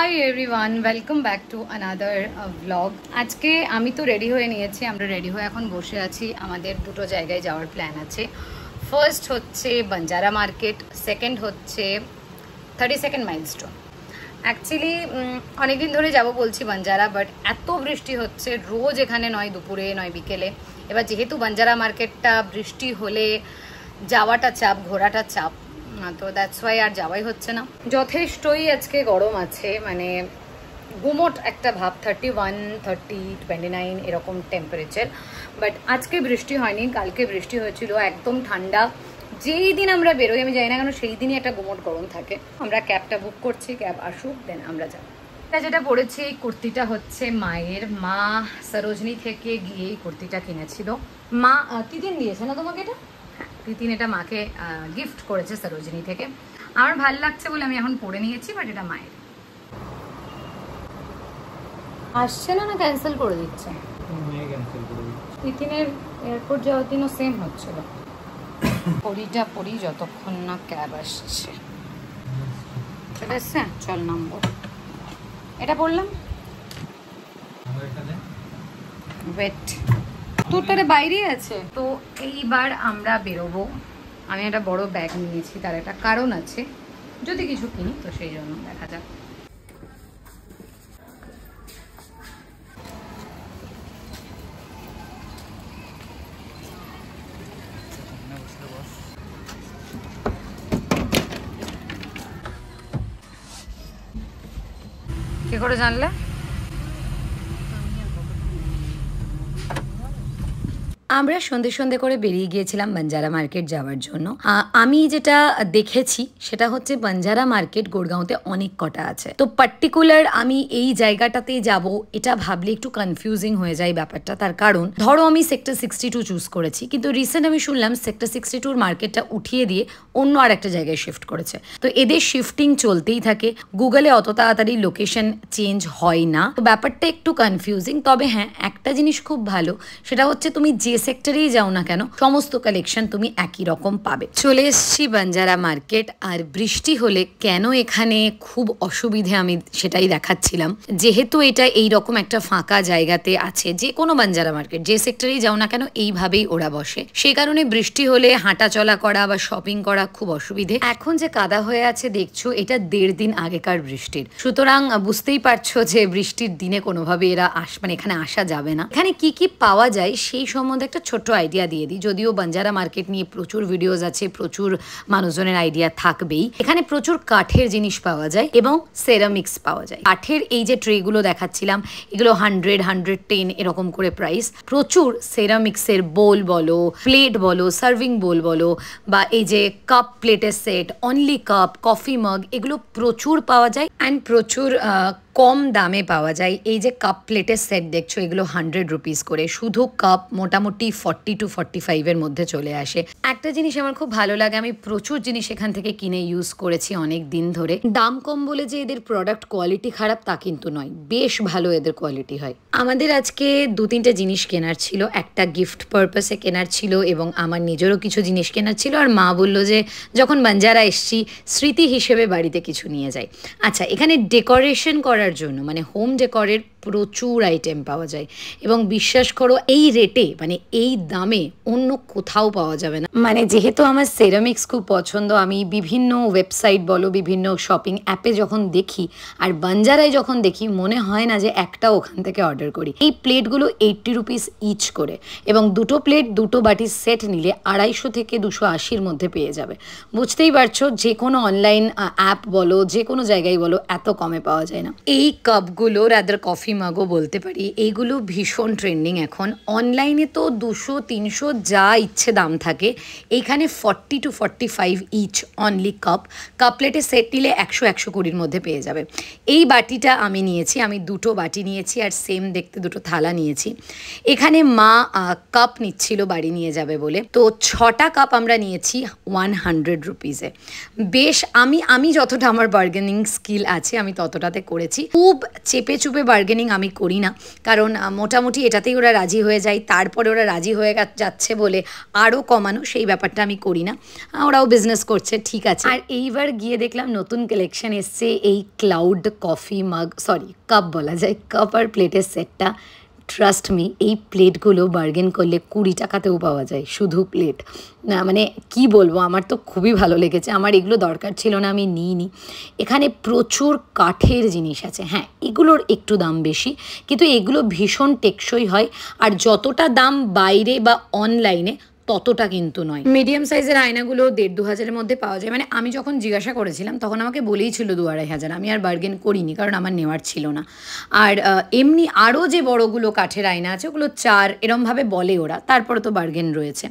high everyone welcome back to another blog আজকে আমি তো রেডি হয়ে নিয়েছি আমরা রেডি হয়ে এখন বসে আছি আমাদের দুটো জায়গায় যাওয়ার প্ল্যান আছে ফার্স্ট হচ্ছে বঞ্জারা মার্কেট সেকেন্ড হচ্ছে থার্টি সেকেন্ড মাইলস্টোন অ্যাকচুয়ালি অনেকদিন ধরে যাব বলছি বাঞ্জারা বাট এত বৃষ্টি হচ্ছে রোজ এখানে নয় দুপুরে নয় বিকেলে এবার যেহেতু বাঞ্জারা মার্কেটটা বৃষ্টি হলে যাওয়াটা চাপ ঘোরাটা চাপ হ্যাঁ, তো দ্যাটস ওয়াই আর যাওয়াই হচ্ছে না যথেষ্টই আজকে গরম আছে মানে গুমোট একটা ভাব thirty one thirty twenty nine এরকম টেম্পারেচার বাট আজকে বৃষ্টি হয়নি কালকে বৃষ্টি হয়েছিল একদম ঠান্ডা যেই দিন আমরা বেরোই আমি যাই না কেন সেই দিনই একটা গুমোট গরম থাকে আমরা ক্যাবটা বুক করছি ক্যাব আসুক দেন আমরা যাবো এটা যেটা পড়েছি এই কুর্তিটা হচ্ছে মায়ের মা সরোজনী থেকে গিয়ে এই কুর্তিটা কিনেছিল মা কি দিন দিয়েছে না তোমাকে এটা তিতিন এটা মাকে গিফট করেছে সরোজিনী থেকে আমার ভাল লাগছে বলে আমি এখন পরে নিয়েছি বাট এটা মায়ের আসছে না না ক্যান্সেল করে দিচ্ছে তিতিনের এয়ারপোর্ট যাওয়ার দিনও সেম হচ্ছিল পরিটা পরি যতক্ষণ না ক্যাব আসছে চল নম্বর এটা বললাম ওয়েট তোর বাইরেই আছে তো এইবার আমরা বেরোবো আমি একটা বড় ব্যাগ নিয়েছি তার একটা কারণ আছে যদি কিছু কিনি তো সেই জন্য দেখা যাক কি করে জানলে আমরা সন্ধে সন্ধে করে বেরিয়ে গিয়েছিলাম বাঞ্জারা মার্কেট যাওয়ার জন্য আমি যেটা দেখেছি সেটা হচ্ছে বাঞ্জারা মার্কেট গোড়গাঁওতে অনেক কটা আছে তো পার্টিকুলার আমি এই জায়গাটাতে যাব এটা ভাবলে একটু কনফিউজিং হয়ে যায় ব্যাপারটা তার কারণ ধরো আমি সেক্টর সিক্সটি টু চুজ করেছি কিন্তু রিসেন্ট আমি শুনলাম সেক্টর সিক্সটি টুর মার্কেটটা উঠিয়ে দিয়ে অন্য আর একটা জায়গায় শিফট করেছে তো এদের শিফটিং চলতেই থাকে গুগলে অত তাড়াতাড়ি লোকেশন চেঞ্জ হয় না তো ব্যাপারটা একটু কনফিউজিং তবে হ্যাঁ একটা জিনিস খুব ভালো সেটা হচ্ছে তুমি যে সেক্টরেই যাও না কেন সমস্ত কালেকশন তুমি একই রকম পাবে চলে এসছি বাঞ্জারা মার্কেট আর বৃষ্টি হলে কেন এখানে খুব অসুবিধে আমি সেটাই দেখাচ্ছিলাম যেহেতু এটা এই রকম একটা ফাঁকা জায়গাতে আছে যে কোনো বাঞ্জারা মার্কেট যে সেক্টরেই যাও না কেন এইভাবেই ওরা বসে সে কারণে বৃষ্টি হলে হাঁটা চলা করা বা শপিং করা খুব অসুবিধে এখন যে কাদা হয়ে আছে দেখছো এটা দেড় দিন আগেকার বৃষ্টির সুতরাং বুঝতেই পারছো যে বৃষ্টির দিনে কোনোভাবে এরা আস মানে এখানে আসা যাবে না এখানে কি কি পাওয়া যায় সেই সম্বন্ধে একটা ছোট্ট আইডিয়া দিয়ে দিই যদিও বাঞ্জারা মার্কেট নিয়ে প্রচুর ভিডিওজ আছে প্রচুর মানুষজনের আইডিয়া থাকবেই এখানে প্রচুর কাঠের জিনিস পাওয়া যায় এবং সেরামিক্স পাওয়া যায় কাঠের এই যে ট্রেগুলো দেখাচ্ছিলাম এগুলো হান্ড্রেড হান্ড্রেড টেন এরকম করে প্রাইস প্রচুর সেরামিক্সের বোল বলো প্লেট বলো সার্ভিং বোল বলো বা এই যে কাপ প্লেটের set only cup coffee mug এগুলো প্রচুর পাওয়া যায় অ্যান্ড প্রচুর কম দামে পাওয়া যায় এই যে কাপ প্লেটের সেট দেখছো এগুলো হান্ড্রেড রুপিস করে শুধু কাপ মোটামুটি ফর্টি টু ফর্টি ফাইভের মধ্যে চলে আসে একটা জিনিস আমার খুব ভালো লাগে আমি প্রচুর জিনিস এখান থেকে কিনে ইউজ করেছি অনেক দিন ধরে দাম কম বলে যে এদের প্রোডাক্ট কোয়ালিটি খারাপ তা কিন্তু নয় বেশ ভালো এদের কোয়ালিটি হয় আমাদের আজকে দু তিনটে জিনিস কেনার ছিল একটা গিফট পারপাসে কেনার ছিল এবং আমার নিজেরও কিছু জিনিস কেনার ছিল আর মা বললো যে যখন বাঞ্জারা এসছি স্মৃতি হিসেবে বাড়িতে কিছু নিয়ে যায় আচ্ছা এখানে ডেকোরেশন করার করার জন্য মানে হোম ডেকরের প্রচুর আইটেম পাওয়া যায় এবং বিশ্বাস করো এই রেটে মানে এই দামে অন্য কোথাও পাওয়া যাবে না মানে যেহেতু আমার সেরামিক্স খুব পছন্দ আমি বিভিন্ন ওয়েবসাইট বলো বিভিন্ন শপিং অ্যাপে যখন দেখি আর বাঞ্জারায় যখন দেখি মনে হয় না যে একটা ওখান থেকে অর্ডার করি এই প্লেটগুলো এইট্টি রুপিস ইচ করে এবং দুটো প্লেট দুটো বাটির সেট নিলে আড়াইশো থেকে দুশো আশির মধ্যে পেয়ে যাবে বুঝতেই পারছো যে কোনো অনলাইন অ্যাপ বলো যে কোনো জায়গায় বলো এত কমে পাওয়া যায় না এই কাপগুলো রাদার কফি মাগো বলতে পারি এইগুলো ভীষণ ট্রেন্ডিং এখন অনলাইনে তো দুশো তিনশো যা ইচ্ছে দাম থাকে এইখানে forty two forty five each only cup কাপলেটে সেট নিলে একশো একশো কুড়ির মধ্যে পেয়ে যাবে এই বাটিটা আমি নিয়েছি আমি দুটো বাটি নিয়েছি আর সেম দেখতে দুটো থালা নিয়েছি এখানে মা কাপ নিচ্ছিল বাড়ি নিয়ে যাবে বলে তো ছটা কাপ আমরা নিয়েছি ওয়ান হান্ড্রেড রুপিজে বেশ আমি আমি যতটা আমার বার্গেনিং স্কিল আছে আমি ততটাতে করেছি খুব চেপে চুপে বার্গেনিং আমি করি না কারণ মোটামুটি এটাতেই ওরা রাজি হয়ে যায় তারপরে ওরা রাজি হয়ে যাচ্ছে বলে আরও কমানো সেই ব্যাপারটা আমি করি না ওরাও বিজনেস করছে ঠিক আছে আর এইবার গিয়ে দেখলাম নতুন কালেকশন এসছে এই cloud coffee mug sorry cup বলা যায় কাপ আর প্লেটের সেটটা ট্রাস্ট মি এই প্লেটগুলো বার্গেন করলে কুড়ি টাকাতেও পাওয়া যায় শুধু প্লেট না মানে কি বলবো আমার তো খুবই ভালো লেগেছে আমার এগুলো দরকার ছিল না আমি নিইনি এখানে প্রচুর কাঠের জিনিস আছে হ্যাঁ এগুলোর একটু দাম বেশি কিন্তু এগুলো ভীষণ টেকসই হয় আর যতটা দাম বাইরে বা অনলাইনে ততটা কিন্তু নয় মিডিয়াম সাইজের আয়নাগুলো দেড় দু হাজারের মধ্যে পাওয়া যায় মানে আমি যখন জিজ্ঞাসা করেছিলাম তখন আমাকে বলেই ছিল দু আড়াই হাজার আমি আর বার্গেন করিনি কারণ আমার নেওয়ার ছিল না আর এমনি আরও যে বড়গুলো কাঠের আয়না আছে ওগুলো চার এরমভাবে বলে ওরা তারপরে তো বার্গেন রয়েছে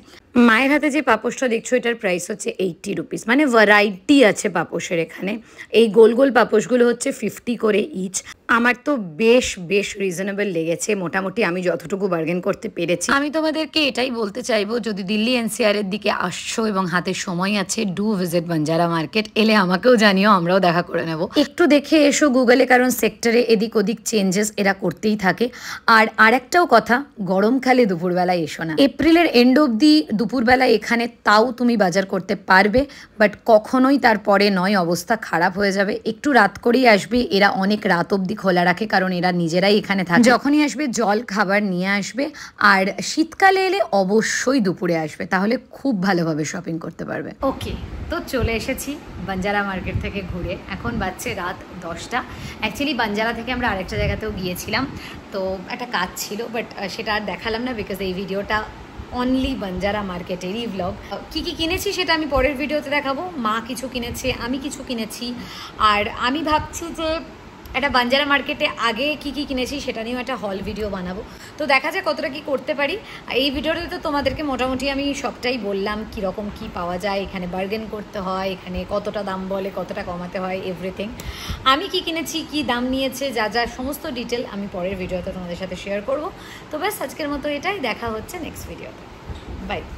মায়ের হাতে যে পাপোশটা দেখছো এটার প্রাইস হচ্ছে এইটটি রুপিস মানে ভ্যারাইটি আছে পাপোশের এখানে এই গোল গোল পাপোশগুলো হচ্ছে ফিফটি করে ইচ আমার তো বেশ বেশ রিজনেবল লেগেছে মোটামুটি আমি যতটুকু বার্গেন করতে পেরেছি আমি তোমাদেরকে এটাই বলতে চাইবো যদি দিল্লি এনসিআর এর দিকে আসছো এবং হাতে সময় আছে ডু ভিজিট বাঞ্জারা মার্কেট এলে আমাকেও জানিও আমরাও দেখা করে নেব একটু দেখে এসো গুগলে কারণ সেক্টরে এদিক ওদিক চেঞ্জেস এরা করতেই থাকে আর আরেকটাও কথা গরমকালে দুপুরবেলায় এসো না এপ্রিলের এন্ড অব্দি দুপুরবেলা এখানে তাও তুমি বাজার করতে পারবে বাট কখনোই তারপরে নয় অবস্থা খারাপ হয়ে যাবে একটু রাত করেই আসবে এরা অনেক রাত অব্দি যদি খোলা রাখে কারণ এরা নিজেরাই এখানে থাকে যখনই আসবে জল খাবার নিয়ে আসবে আর শীতকালে এলে অবশ্যই দুপুরে আসবে তাহলে খুব ভালোভাবে শপিং করতে পারবে ওকে তো চলে এসেছি বাঞ্জারা মার্কেট থেকে ঘুরে এখন বাজছে রাত দশটা অ্যাকচুয়ালি বাঞ্জারা থেকে আমরা আরেকটা জায়গাতেও গিয়েছিলাম তো একটা কাজ ছিল বাট সেটা আর দেখালাম না বিকজ এই ভিডিওটা অনলি বাঞ্জারা মার্কেটেরই ব্লগ কী কী কিনেছি সেটা আমি পরের ভিডিওতে দেখাবো মা কিছু কিনেছে আমি কিছু কিনেছি আর আমি ভাবছি যে একটা বাঞ্জারা মার্কেটে আগে কি কি কিনেছি সেটা নিয়েও একটা হল ভিডিও বানাবো তো দেখা যায় কতটা কি করতে পারি এই ভিডিওতে তো তোমাদেরকে মোটামুটি আমি সবটাই বললাম কীরকম কি পাওয়া যায় এখানে বার্গেন করতে হয় এখানে কতটা দাম বলে কতটা কমাতে হয় এভরিথিং আমি কি কিনেছি কি দাম নিয়েছে যা যা সমস্ত ডিটেল আমি পরের ভিডিওতে তোমাদের সাথে শেয়ার করব তো ব্যাস আজকের মতো এটাই দেখা হচ্ছে নেক্সট ভিডিওতে বাই